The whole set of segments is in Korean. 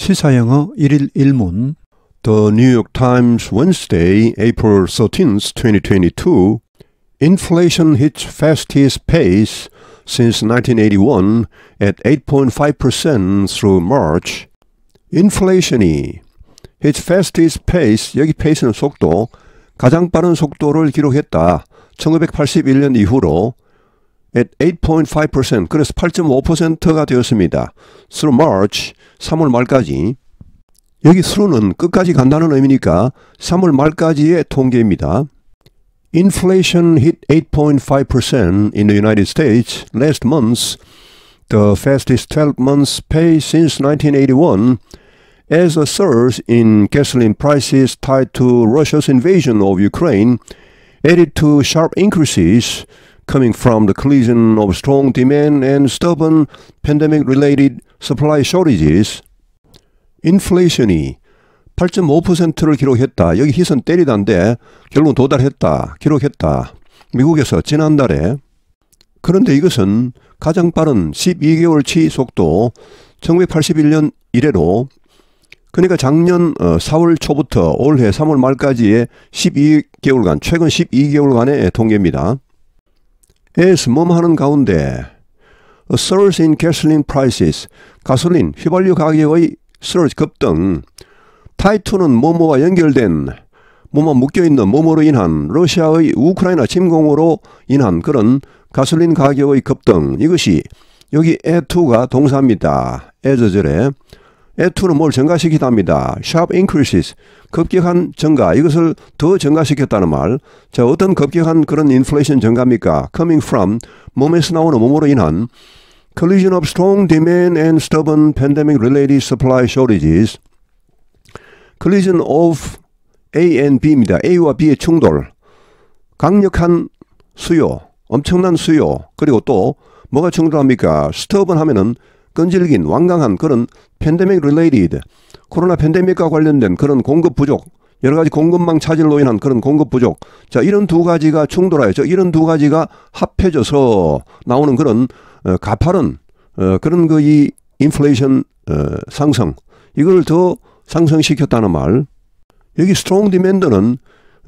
시사영어 1일 1문 The New York Times Wednesday, April 13, 2022 Inflation hits fastest pace since 1981 at 8.5% through March. Inflation이 hits fastest pace, 여기 pace는 속도, 가장 빠른 속도를 기록했다. 1981년 이후로 at 8.5%. 그래서 8.5%가 되었습니다. through March 3월 말까지 여기 through는 끝까지 간다는 의미니까 3월 말까지의 통계입니다. Inflation hit 8.5% in the United States last month, the fastest 12 months pay since 1981, as a surge in gasoline prices tied to Russia's invasion of Ukraine added to sharp increases coming from the collision of strong demand and stubborn pandemic-related supply shortages. 인플레이션이 8.5%를 기록했다. 여기 희선 때리다인데 결론 도달했다. 기록했다. 미국에서 지난달에 그런데 이것은 가장 빠른 12개월치 속도 1981년 이래로 그러니까 작년 4월 어, 초부터 올해 3월 말까지의 12개월간 최근 12개월간의 통계입니다. 에스멈하는 가운데 A surge in g a s o 가솔린, 휘발유 가격의 s u r 급등, 타이투는 모모와 연결된 모모 묶여있는 모모로 인한 러시아의 우크라이나 침공으로 인한 그런 가솔린 가격의 급등 이것이 여기 에투가 동사입니다. 에저절에 애투는 뭘 증가시키다 합니다. sharp increases. 급격한 증가. 이것을 더 증가시켰다는 말. 자, 어떤 급격한 그런 인플레이션 증가입니까? coming from. 몸에서 나오는 몸으로 인한 collision of strong demand and stubborn pandemic related supply shortages. collision of A and B입니다. A와 B의 충돌. 강력한 수요, 엄청난 수요, 그리고 또 뭐가 충돌합니까? 스톱은 하면은 끈질긴 완강한 그런 팬데믹 릴레이디드 코로나 팬데믹과 관련된 그런 공급 부족 여러 가지 공급망 차질로 인한 그런 공급 부족 자 이런 두 가지가 충돌하여서 이런 두 가지가 합해져서 나오는 그런 어, 가파른 어, 그런 그 이 인플레이션 어, 상승 이걸 더 상승시켰다는 말 여기 스트롱 디맨드는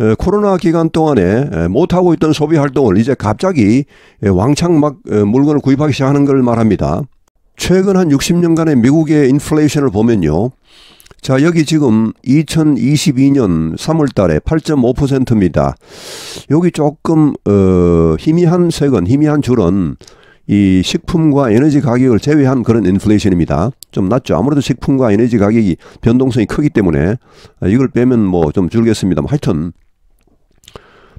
어, 코로나 기간 동안에 못하고 있던 소비 활동을 이제 갑자기 왕창 막 어, 물건을 구입하기 시작하는 걸 말합니다. 최근 한 60년간의 미국의 인플레이션을 보면요. 자, 여기 지금 2022년 3월 달에 8.5%입니다. 여기 조금, 어, 희미한 색은, 희미한 줄은 이 식품과 에너지 가격을 제외한 그런 인플레이션입니다. 좀 낮죠. 아무래도 식품과 에너지 가격이 변동성이 크기 때문에 아, 이걸 빼면 뭐 좀 줄겠습니다. 하여튼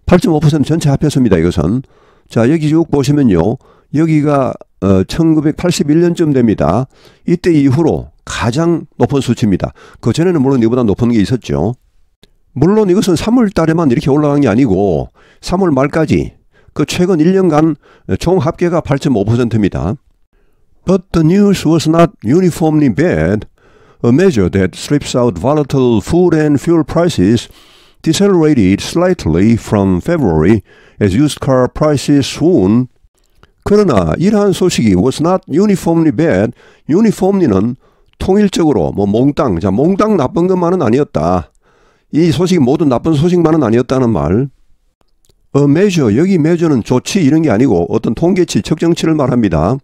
8.5% 전체 합해서입니다. 이것은. 자, 여기 쭉 보시면요. 여기가 어, 1981년쯤 됩니다. 이때 이후로 가장 높은 수치입니다. 그 전에는 물론 이보다 높은 게 있었죠. 물론 이것은 3월 달에만 이렇게 올라간 게 아니고 3월 말까지 그 최근 1년간 총 합계가 8.5%입니다. But the news was not uniformly bad. A measure that strips out volatile food and fuel prices decelerated slightly from February as used car prices swoon 그러나 이러한 소식이 was not uniformly bad. uniformly는 통일적으로 뭐 몽땅 자 몽땅 나쁜 것만은 아니었다. 이 소식이 모두 나쁜 소식만은 아니었다는 말. a measure 여기 measure는 조치 이런 게 아니고 어떤 통계치 측정치를 말합니다.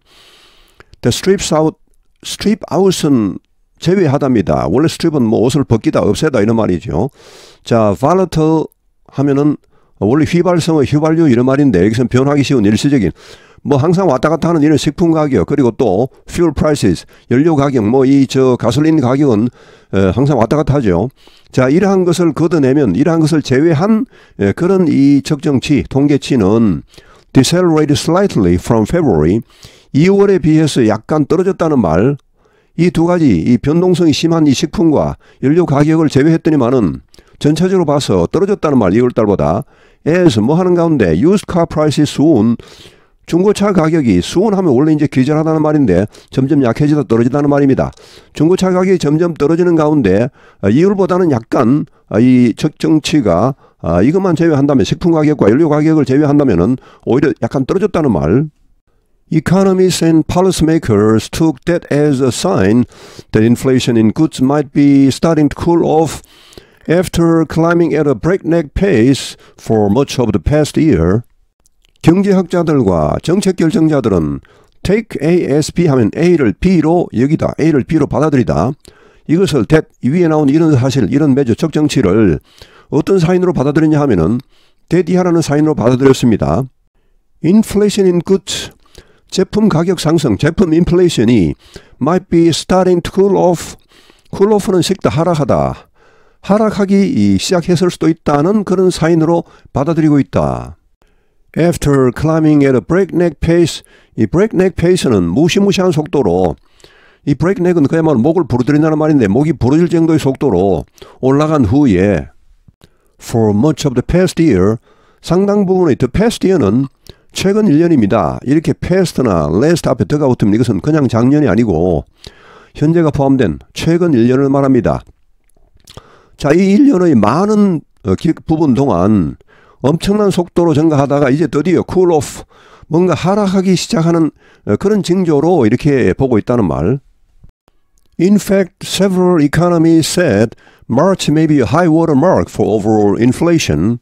The strips out strip out은 제외하답니다. 원래 strip은 뭐 옷을 벗기다 없애다 이런 말이죠. 자 volatile 하면은 원래 휘발성의 휘발유 이런 말인데 여기서는 변하기 쉬운 일시적인 뭐 항상 왔다 갔다 하는 이런 식품 가격 그리고 또 fuel prices 연료 가격 뭐 이 저 가솔린 가격은 어, 항상 왔다 갔다 하죠. 자 이러한 것을 걷어내면 이러한 것을 제외한 예, 그런 이 적정치 통계치는 decelerated slightly from February 2월에 비해서 약간 떨어졌다는 말. 이 두 가지 이 변동성이 심한 이 식품과 연료 가격을 제외했더니만은 전체적으로 봐서 떨어졌다는 말 2월 달보다 에서 뭐 하는 가운데 used car prices soon 중고차 가격이 수원하면 원래 이제 기절하다는 말인데 점점 약해지다 떨어지다는 말입니다. 중고차 가격이 점점 떨어지는 가운데 이율보다는 약간 이 적정치가 이것만 제외한다면 식품 가격과 연료 가격을 제외한다면은 오히려 약간 떨어졌다는 말. Economists and policymakers took that as a sign that inflation in goods might be starting to cool off after climbing at a breakneck pace for much of the past year. 경제학자들과 정책 결정자들은 take a s b 하면 A를 B로 여기다 A를 B로 받아들이다. 이것을 that 위에 나온 이런 사실 이런 매주 적정치를 어떤 사인으로 받아들이냐 하면은 that 이하라는 사인으로 받아들였습니다. Inflation in goods 제품 가격 상승 제품 인플레이션이 might be starting to cool off cool off는 식다 하락하다 하락하기 시작했을 수도 있다는 그런 사인으로 받아들이고 있다. After climbing at a breakneck pace, 이 breakneck pace는 무시무시한 속도로 이 breakneck은 그야말로 목을 부르뜨린다는 말인데 목이 부러질 정도의 속도로 올라간 후에 for much of the past year 상당 부분의 the past year는 최근 1년입니다. 이렇게 past나 last 앞에 더가 붙으면 이것은 그냥 작년이 아니고 현재가 포함된 최근 1년을 말합니다. 자, 이 1년의 많은 어, 부분 동안 엄청난 속도로 증가하다가 이제 드디어 쿨 오프 뭔가 하락하기 시작하는 그런 징조로 이렇게 보고 있다는 말. In fact, several economists said March may be a high water mark for overall inflation.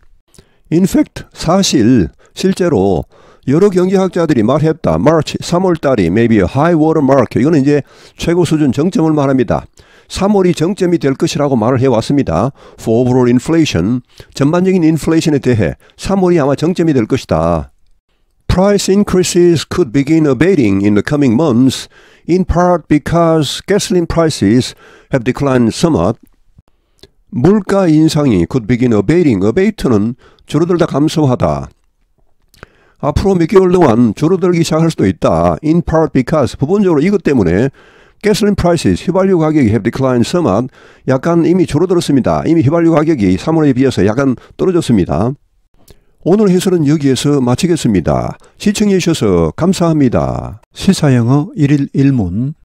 In fact, 사실, 실제로 여러 경제학자들이 말했다. March, 3월달이 maybe a high water mark. 이거는 이제 최고 수준 정점을 말합니다. 3월이 정점이 될 것이라고 말을 해왔습니다. For overall inflation, 전반적인 인플레이션에 대해 3월이 아마 정점이 될 것이다. Price increases could begin abating in the coming months, in part because gasoline prices have declined somewhat. 물가 인상이 could begin abating, abate는 줄어들다 감소하다. 앞으로 몇 개월 동안 줄어들기 시작할 수도 있다. In part because 부분적으로 이것 때문에 가솔린 프라이스, 휘발유 가격이 have declined somewhat. 약간 이미 줄어들었습니다. 이미 휘발유 가격이 3월에 비해서 약간 떨어졌습니다. 오늘 해설은 여기에서 마치겠습니다. 시청해 주셔서 감사합니다. 시사영어 1일 1문